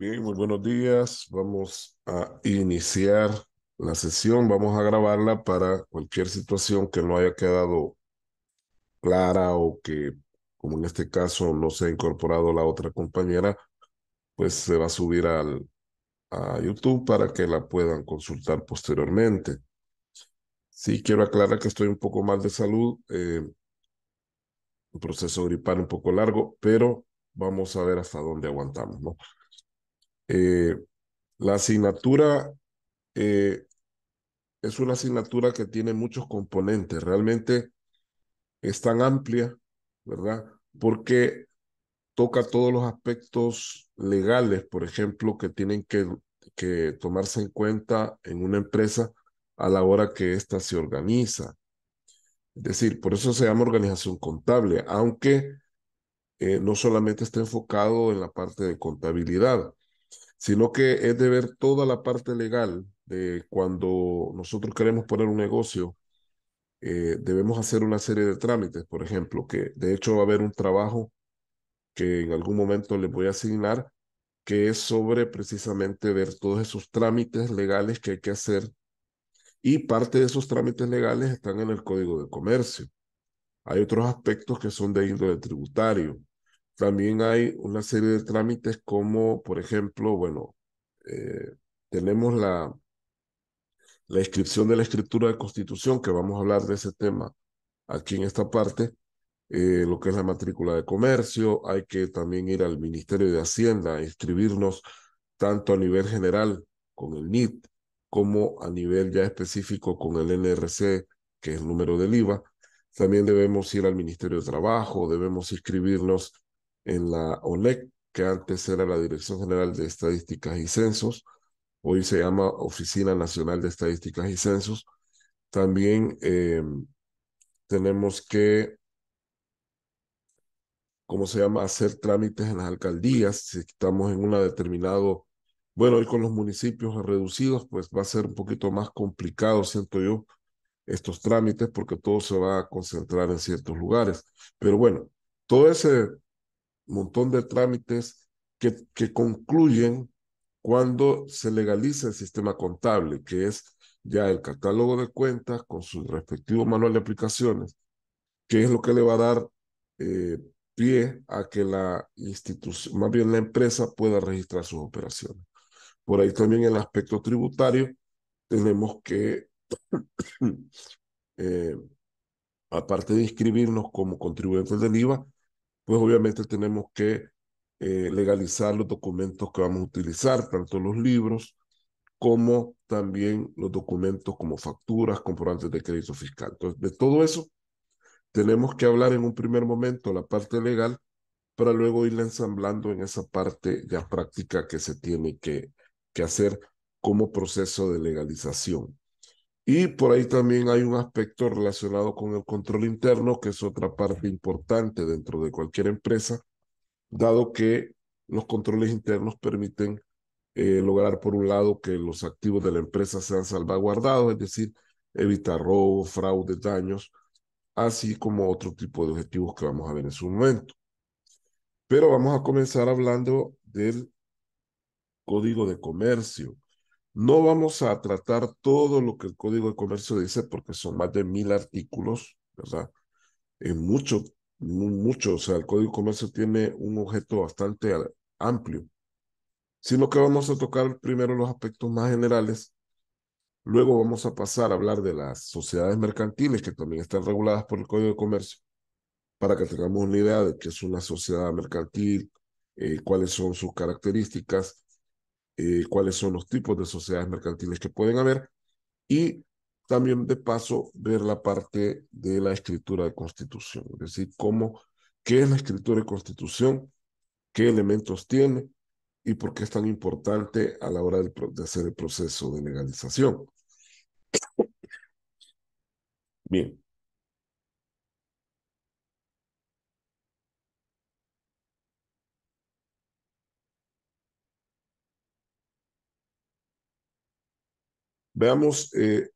Bien, muy buenos días. Vamos a iniciar la sesión. Vamos a grabarla para cualquier situación que no haya quedado clara o que, como en este caso, no se ha incorporado la otra compañera, pues se va a subir al, a YouTube para que la puedan consultar posteriormente. Sí, quiero aclarar que estoy un poco mal de salud. Eh, un proceso gripal un poco largo, pero vamos a ver hasta dónde aguantamos, ¿no? Eh, la asignatura eh, es una asignatura que tiene muchos componentes, realmente es tan amplia, ¿verdad? Porque toca todos los aspectos legales, por ejemplo, que tienen que, tomarse en cuenta en una empresa a la hora que ésta se organiza. Es decir, por eso se llama organización contable, aunque eh, no solamente está enfocado en la parte de contabilidad sino que es de ver toda la parte legal de cuando nosotros queremos poner un negocio, eh, debemos hacer una serie de trámites, por ejemplo, que de hecho va a haber un trabajo que en algún momento les voy a asignar, que es sobre precisamente ver todos esos trámites legales que hay que hacer. Y parte de esos trámites legales están en el Código de Comercio. Hay otros aspectos que son de índole tributario, también hay una serie de trámites como, por ejemplo, bueno, eh, tenemos la, la inscripción de la escritura de constitución, que vamos a hablar de ese tema aquí en esta parte, eh, lo que es la matrícula de comercio, hay que también ir al Ministerio de Hacienda a inscribirnos tanto a nivel general con el NIT como a nivel ya específico con el NRC, que es el número del IVA. También debemos ir al Ministerio de Trabajo, debemos inscribirnos en la OLEC, que antes era la Dirección General de Estadísticas y Censos, hoy se llama Oficina Nacional de Estadísticas y Censos. También eh, tenemos que, ¿cómo se llama?, hacer trámites en las alcaldías. Si estamos en una determinado, bueno, hoy con los municipios reducidos, pues va a ser un poquito más complicado, siento yo, estos trámites porque todo se va a concentrar en ciertos lugares. Pero bueno, todo ese montón de trámites que, que concluyen cuando se legaliza el sistema contable, que es ya el catálogo de cuentas con su respectivo manual de aplicaciones, que es lo que le va a dar eh, pie a que la institución, más bien la empresa pueda registrar sus operaciones. Por ahí también el aspecto tributario, tenemos que, eh, aparte de inscribirnos como contribuyentes del IVA, pues obviamente tenemos que eh, legalizar los documentos que vamos a utilizar, tanto los libros como también los documentos como facturas, comprobantes de crédito fiscal. Entonces, de todo eso, tenemos que hablar en un primer momento la parte legal para luego irla ensamblando en esa parte la práctica que se tiene que, que hacer como proceso de legalización. Y por ahí también hay un aspecto relacionado con el control interno, que es otra parte importante dentro de cualquier empresa, dado que los controles internos permiten eh, lograr, por un lado, que los activos de la empresa sean salvaguardados, es decir, evitar robos, fraudes, daños, así como otro tipo de objetivos que vamos a ver en su momento. Pero vamos a comenzar hablando del código de comercio. No vamos a tratar todo lo que el Código de Comercio dice porque son más de mil artículos, ¿verdad? En mucho, mucho, o sea, el Código de Comercio tiene un objeto bastante amplio, sino que vamos a tocar primero los aspectos más generales, luego vamos a pasar a hablar de las sociedades mercantiles que también están reguladas por el Código de Comercio, para que tengamos una idea de qué es una sociedad mercantil, eh, cuáles son sus características, eh, cuáles son los tipos de sociedades mercantiles que pueden haber y también de paso ver la parte de la escritura de constitución, es decir, cómo, qué es la escritura de constitución, qué elementos tiene y por qué es tan importante a la hora de hacer el proceso de legalización. Bien, Veamos, eh,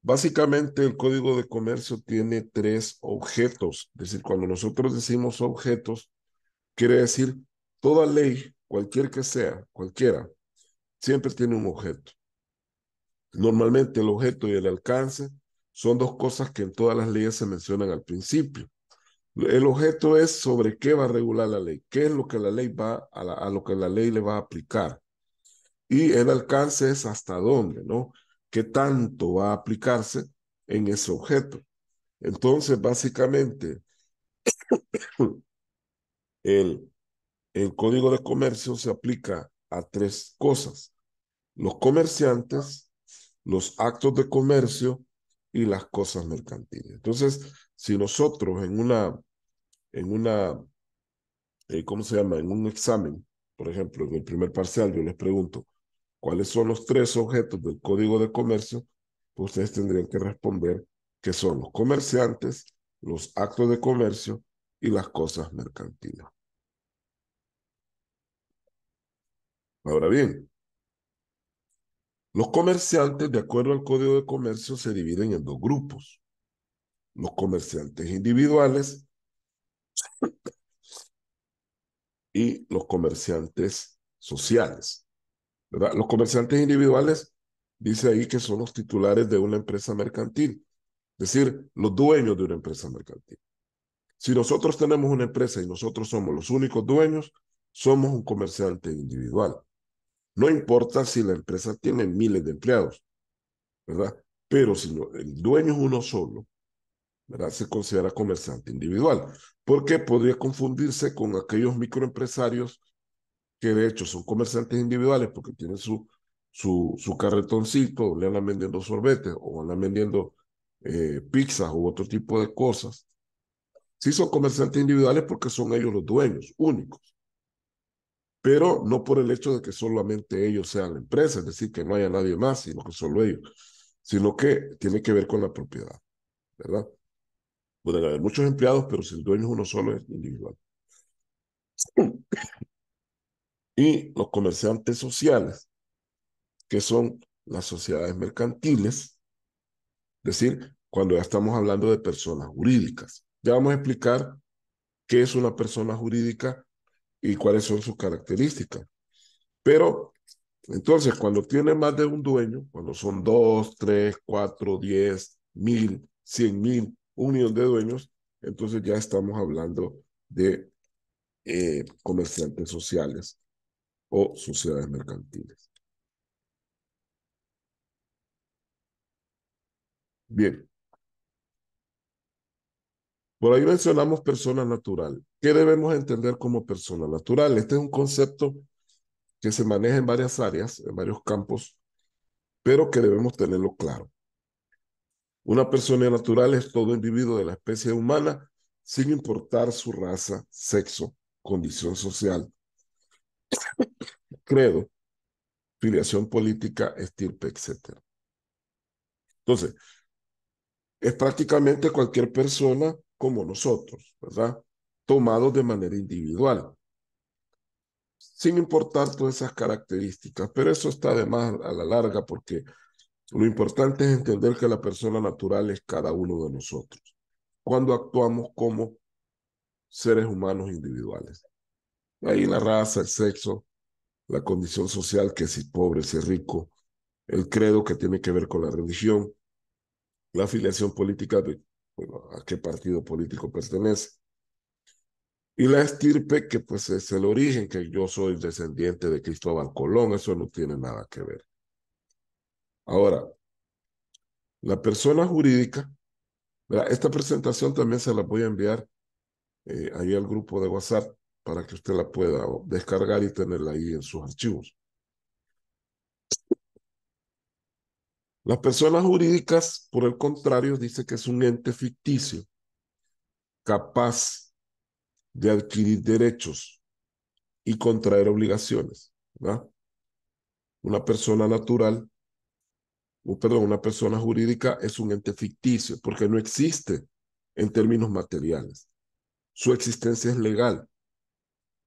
básicamente el Código de Comercio tiene tres objetos. Es decir, cuando nosotros decimos objetos, quiere decir toda ley, cualquier que sea, cualquiera, siempre tiene un objeto. Normalmente el objeto y el alcance son dos cosas que en todas las leyes se mencionan al principio. El objeto es sobre qué va a regular la ley, qué es lo que la ley va a lo que la ley le va a aplicar. Y el alcance es hasta dónde, ¿no? qué tanto va a aplicarse en ese objeto. Entonces, básicamente, el, el código de comercio se aplica a tres cosas. Los comerciantes, los actos de comercio y las cosas mercantiles. Entonces, si nosotros en una, en una, eh, ¿cómo se llama? En un examen, por ejemplo, en el primer parcial, yo les pregunto, cuáles son los tres objetos del Código de Comercio, pues ustedes tendrían que responder que son los comerciantes, los actos de comercio y las cosas mercantiles. Ahora bien, los comerciantes, de acuerdo al Código de Comercio, se dividen en dos grupos. Los comerciantes individuales y los comerciantes sociales. Los comerciantes individuales dice ahí que son los titulares de una empresa mercantil, es decir, los dueños de una empresa mercantil. Si nosotros tenemos una empresa y nosotros somos los únicos dueños, somos un comerciante individual. No importa si la empresa tiene miles de empleados, ¿verdad? Pero si el dueño es uno solo, ¿verdad? Se considera comerciante individual, porque podría confundirse con aquellos microempresarios que de hecho son comerciantes individuales porque tienen su, su, su carretoncito, le andan vendiendo sorbetes o andan vendiendo eh, pizzas u otro tipo de cosas. Sí son comerciantes individuales porque son ellos los dueños, únicos. Pero no por el hecho de que solamente ellos sean la empresa, es decir, que no haya nadie más, sino que solo ellos, sino que tiene que ver con la propiedad, ¿verdad? Pueden haber muchos empleados, pero si el dueño es uno solo, es individual y los comerciantes sociales, que son las sociedades mercantiles, es decir, cuando ya estamos hablando de personas jurídicas. Ya vamos a explicar qué es una persona jurídica y cuáles son sus características. Pero entonces, cuando tiene más de un dueño, cuando son dos, tres, cuatro, diez, mil, cien mil, un millón de dueños, entonces ya estamos hablando de eh, comerciantes sociales o sociedades mercantiles. Bien. Por ahí mencionamos persona natural. ¿Qué debemos entender como persona natural? Este es un concepto que se maneja en varias áreas, en varios campos, pero que debemos tenerlo claro. Una persona natural es todo individuo de la especie humana, sin importar su raza, sexo, condición social, credo, filiación política, estirpe, etc. Entonces, es prácticamente cualquier persona como nosotros, ¿verdad? Tomado de manera individual, sin importar todas esas características, pero eso está además a la larga porque lo importante es entender que la persona natural es cada uno de nosotros, cuando actuamos como seres humanos individuales. Ahí la raza, el sexo, la condición social, que si pobre, si rico, el credo que tiene que ver con la religión, la afiliación política de bueno, a qué partido político pertenece. Y la estirpe, que pues es el origen, que yo soy descendiente de Cristóbal Colón, eso no tiene nada que ver. Ahora, la persona jurídica, esta presentación también se la voy a enviar eh, ahí al grupo de WhatsApp para que usted la pueda descargar y tenerla ahí en sus archivos. Las personas jurídicas, por el contrario, dice que es un ente ficticio, capaz de adquirir derechos y contraer obligaciones. Una persona natural, o perdón, una persona jurídica es un ente ficticio porque no existe en términos materiales. Su existencia es legal,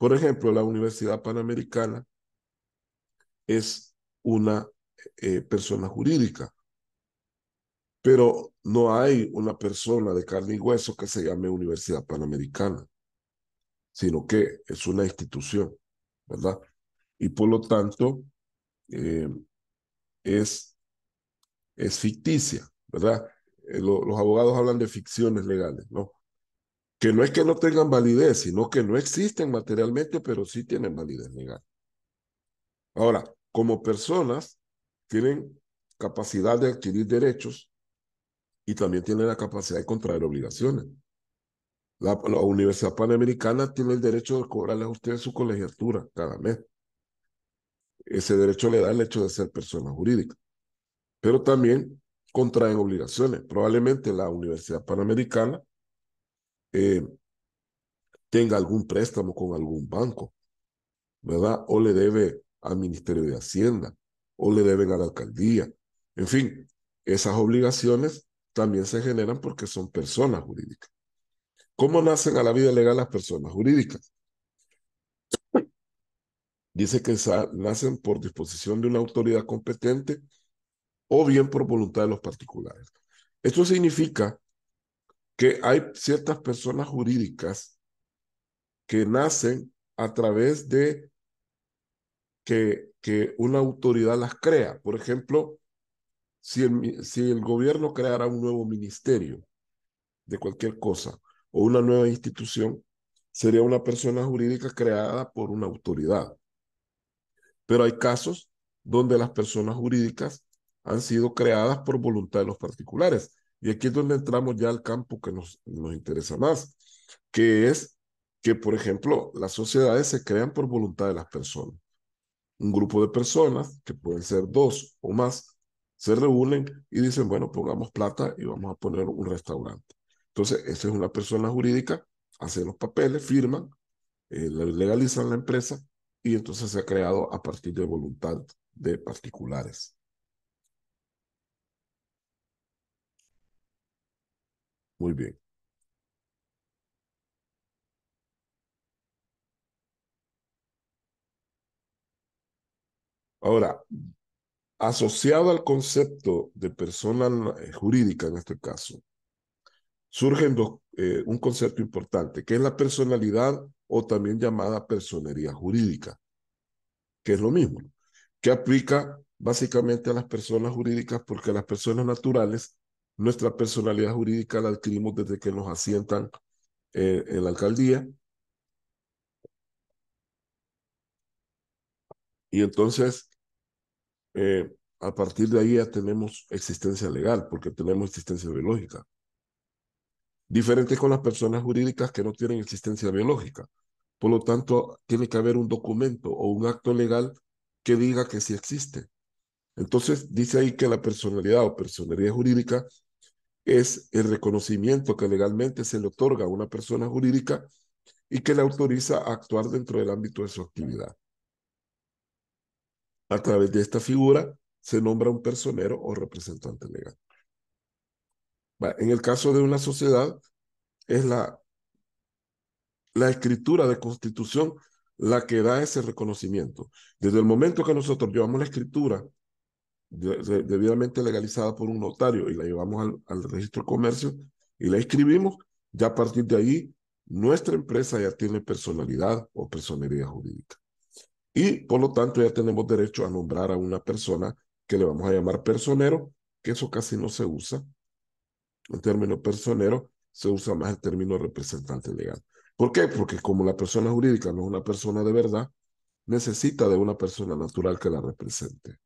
por ejemplo, la Universidad Panamericana es una eh, persona jurídica, pero no hay una persona de carne y hueso que se llame Universidad Panamericana, sino que es una institución, ¿verdad? Y por lo tanto, eh, es, es ficticia, ¿verdad? Eh, los abogados hablan de ficciones legales, ¿no? que no es que no tengan validez, sino que no existen materialmente, pero sí tienen validez legal. Ahora, como personas, tienen capacidad de adquirir derechos y también tienen la capacidad de contraer obligaciones. La, Universidad Panamericana tiene el derecho de cobrarle a ustedes su colegiatura cada mes. Ese derecho le da el hecho de ser persona jurídica. Pero también contraen obligaciones. Probablemente la Universidad Panamericana eh, tenga algún préstamo con algún banco, ¿verdad? O le debe al Ministerio de Hacienda, o le deben a la alcaldía. En fin, esas obligaciones también se generan porque son personas jurídicas. ¿Cómo nacen a la vida legal las personas jurídicas? Dice que nacen por disposición de una autoridad competente o bien por voluntad de los particulares. Esto significa que hay ciertas personas jurídicas que nacen a través de que, que una autoridad las crea. Por ejemplo, si el, si el gobierno creara un nuevo ministerio de cualquier cosa o una nueva institución, sería una persona jurídica creada por una autoridad. Pero hay casos donde las personas jurídicas han sido creadas por voluntad de los particulares. Y aquí es donde entramos ya al campo que nos, interesa más, que es que, por ejemplo, las sociedades se crean por voluntad de las personas. Un grupo de personas, que pueden ser dos o más, se reúnen y dicen, bueno, pongamos plata y vamos a poner un restaurante. Entonces, esa es una persona jurídica, hace los papeles, firman, eh, legalizan la empresa y entonces se ha creado a partir de voluntad de particulares. Muy bien. Ahora, asociado al concepto de persona eh, jurídica en este caso, surge eh, un concepto importante, que es la personalidad o también llamada personería jurídica, que es lo mismo, que aplica básicamente a las personas jurídicas porque las personas naturales nuestra personalidad jurídica la adquirimos desde que nos asientan eh, en la alcaldía. Y entonces, eh, a partir de ahí ya tenemos existencia legal, porque tenemos existencia biológica. Diferente con las personas jurídicas que no tienen existencia biológica. Por lo tanto, tiene que haber un documento o un acto legal que diga que sí existe. Entonces, dice ahí que la personalidad o personalidad jurídica es el reconocimiento que legalmente se le otorga a una persona jurídica y que le autoriza a actuar dentro del ámbito de su actividad. A través de esta figura se nombra un personero o representante legal. En el caso de una sociedad, es la, la escritura de constitución la que da ese reconocimiento. Desde el momento que nosotros llevamos la escritura debidamente legalizada por un notario y la llevamos al, registro de comercio y la escribimos ya a partir de ahí nuestra empresa ya tiene personalidad o personería jurídica. Y por lo tanto ya tenemos derecho a nombrar a una persona que le vamos a llamar personero, que eso casi no se usa. El término personero se usa más el término representante legal. ¿Por qué? Porque como la persona jurídica no es una persona de verdad, necesita de una persona natural que la represente.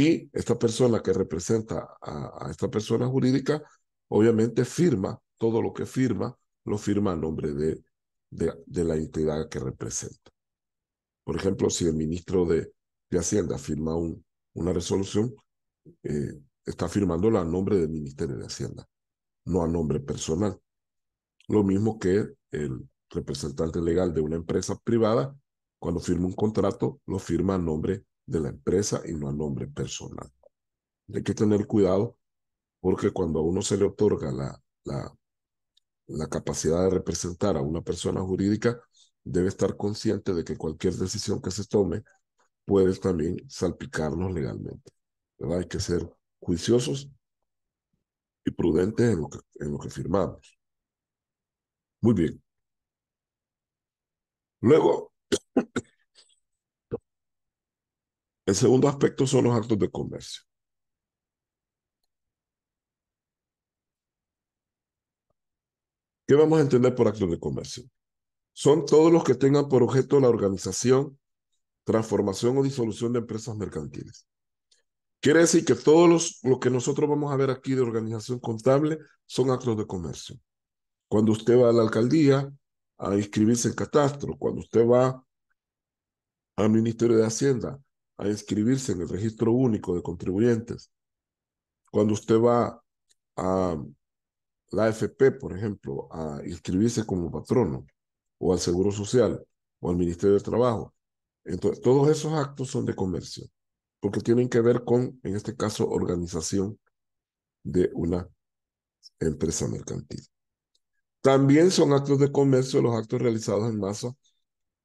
Y esta persona que representa a, esta persona jurídica, obviamente firma todo lo que firma, lo firma a nombre de, de, la entidad que representa. Por ejemplo, si el ministro de, Hacienda firma una resolución, eh, está firmándola a nombre del Ministerio de Hacienda, no a nombre personal. Lo mismo que el representante legal de una empresa privada, cuando firma un contrato, lo firma a nombre de la empresa y no a nombre personal. Hay que tener cuidado porque cuando a uno se le otorga la, la, la capacidad de representar a una persona jurídica, debe estar consciente de que cualquier decisión que se tome puede también salpicarnos legalmente. Hay que ser juiciosos y prudentes en lo que, en lo que firmamos. Muy bien. Luego, el segundo aspecto son los actos de comercio. ¿Qué vamos a entender por actos de comercio? Son todos los que tengan por objeto la organización, transformación o disolución de empresas mercantiles. Quiere decir que todos los, lo que nosotros vamos a ver aquí de organización contable son actos de comercio. Cuando usted va a la alcaldía a inscribirse en catastro, cuando usted va al Ministerio de Hacienda a inscribirse en el registro único de contribuyentes. Cuando usted va a la AFP, por ejemplo, a inscribirse como patrono o al Seguro Social o al Ministerio de Trabajo, entonces todos esos actos son de comercio porque tienen que ver con, en este caso, organización de una empresa mercantil. También son actos de comercio los actos realizados en masa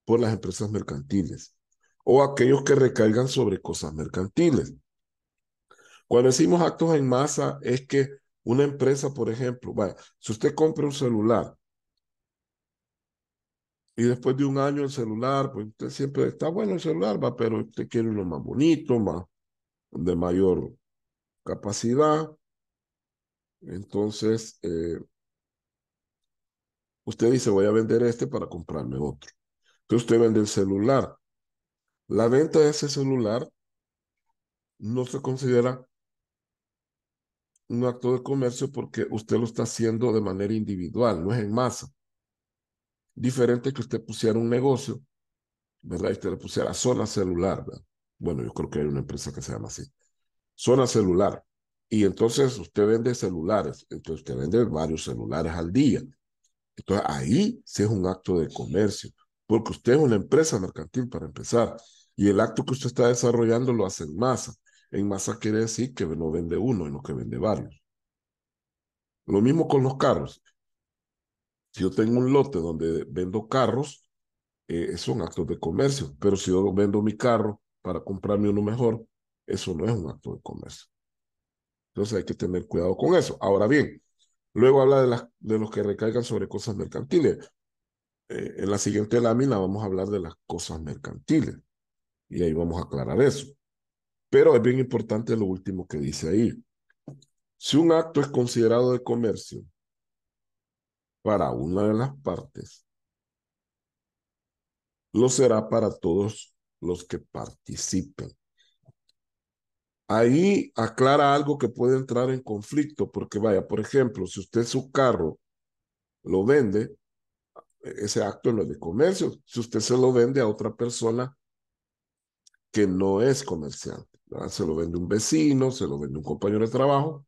por las empresas mercantiles o aquellos que recaigan sobre cosas mercantiles. Cuando decimos actos en masa es que una empresa, por ejemplo, vaya, si usted compra un celular y después de un año el celular, pues usted siempre está bueno el celular, va, pero usted quiere uno más bonito, más de mayor capacidad. Entonces, eh, usted dice, voy a vender este para comprarme otro. Entonces usted vende el celular. La venta de ese celular no se considera un acto de comercio porque usted lo está haciendo de manera individual, no es en masa. Diferente que usted pusiera un negocio, ¿verdad? Y usted le pusiera zona celular, ¿verdad? Bueno, yo creo que hay una empresa que se llama así. Zona celular. Y entonces usted vende celulares, entonces usted vende varios celulares al día. Entonces ahí sí es un acto de comercio porque usted es una empresa mercantil para empezar, y el acto que usted está desarrollando lo hace en masa. En masa quiere decir que no vende uno, sino que vende varios. Lo mismo con los carros. Si yo tengo un lote donde vendo carros, eh, es un actos de comercio, pero si yo vendo mi carro para comprarme uno mejor, eso no es un acto de comercio. Entonces hay que tener cuidado con eso. Ahora bien, luego habla de, las, de los que recaigan sobre cosas mercantiles. Eh, en la siguiente lámina vamos a hablar de las cosas mercantiles y ahí vamos a aclarar eso. Pero es bien importante lo último que dice ahí. Si un acto es considerado de comercio para una de las partes, lo será para todos los que participen. Ahí aclara algo que puede entrar en conflicto, porque vaya, por ejemplo, si usted su carro lo vende, ese acto no es de comercio. Si usted se lo vende a otra persona que no es comerciante, se lo vende un vecino, se lo vende un compañero de trabajo.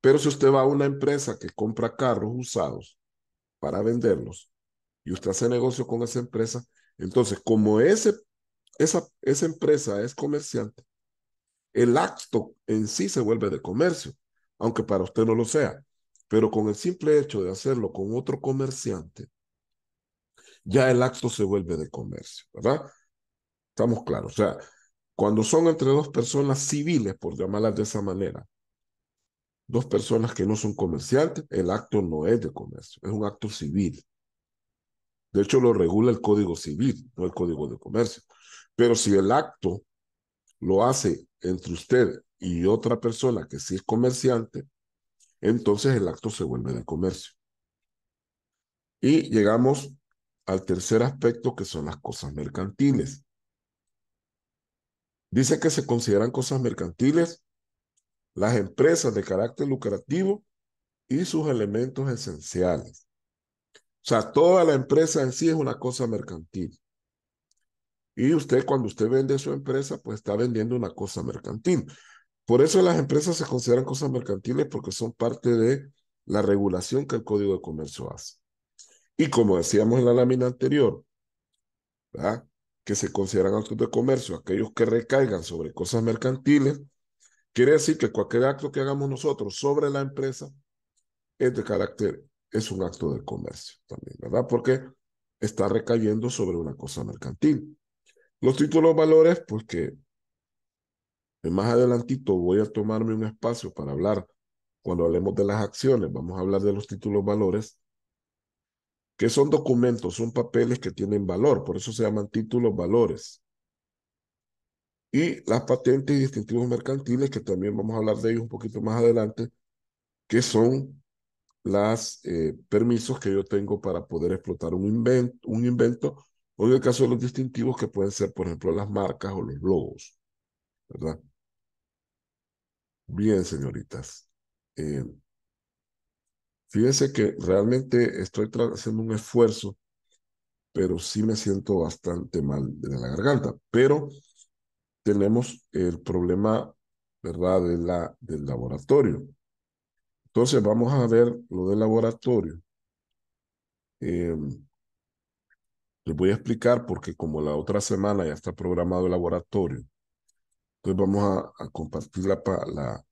Pero si usted va a una empresa que compra carros usados para venderlos y usted hace negocio con esa empresa, entonces como ese, esa, esa empresa es comerciante, el acto en sí se vuelve de comercio, aunque para usted no lo sea. Pero con el simple hecho de hacerlo con otro comerciante, ya el acto se vuelve de comercio, ¿verdad? Estamos claros. O sea, cuando son entre dos personas civiles, por llamarlas de esa manera, dos personas que no son comerciantes, el acto no es de comercio, es un acto civil. De hecho, lo regula el Código Civil, no el Código de Comercio. Pero si el acto lo hace entre usted y otra persona que sí es comerciante, entonces el acto se vuelve de comercio. Y llegamos al tercer aspecto que son las cosas mercantiles. Dice que se consideran cosas mercantiles las empresas de carácter lucrativo y sus elementos esenciales. O sea, toda la empresa en sí es una cosa mercantil. Y usted cuando usted vende su empresa, pues está vendiendo una cosa mercantil. Por eso las empresas se consideran cosas mercantiles porque son parte de la regulación que el Código de Comercio hace. Y como decíamos en la lámina anterior, ¿verdad? que se consideran actos de comercio aquellos que recaigan sobre cosas mercantiles, quiere decir que cualquier acto que hagamos nosotros sobre la empresa es de carácter, es un acto de comercio también, ¿verdad? Porque está recayendo sobre una cosa mercantil. Los títulos valores, porque pues más adelantito voy a tomarme un espacio para hablar, cuando hablemos de las acciones, vamos a hablar de los títulos valores que son documentos, son papeles que tienen valor, por eso se llaman títulos valores. Y las patentes y distintivos mercantiles, que también vamos a hablar de ellos un poquito más adelante, que son los eh, permisos que yo tengo para poder explotar un invento, un invento, o en el caso de los distintivos que pueden ser, por ejemplo, las marcas o los logos, ¿verdad? Bien, señoritas. Eh, Fíjense que realmente estoy haciendo un esfuerzo, pero sí me siento bastante mal de la garganta. Pero tenemos el problema, ¿verdad?, de la, del laboratorio. Entonces vamos a ver lo del laboratorio. Em, les voy a explicar porque como la otra semana ya está programado el laboratorio, entonces vamos a, a compartir la, la,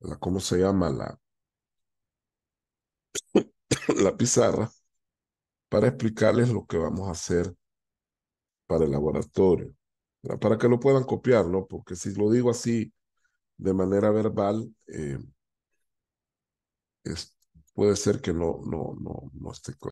la, ¿cómo se llama? La, la pizarra para explicarles lo que vamos a hacer para el laboratorio, para que lo puedan copiar, Porque si lo digo así de manera verbal, eh, puede ser que no, no, no, esté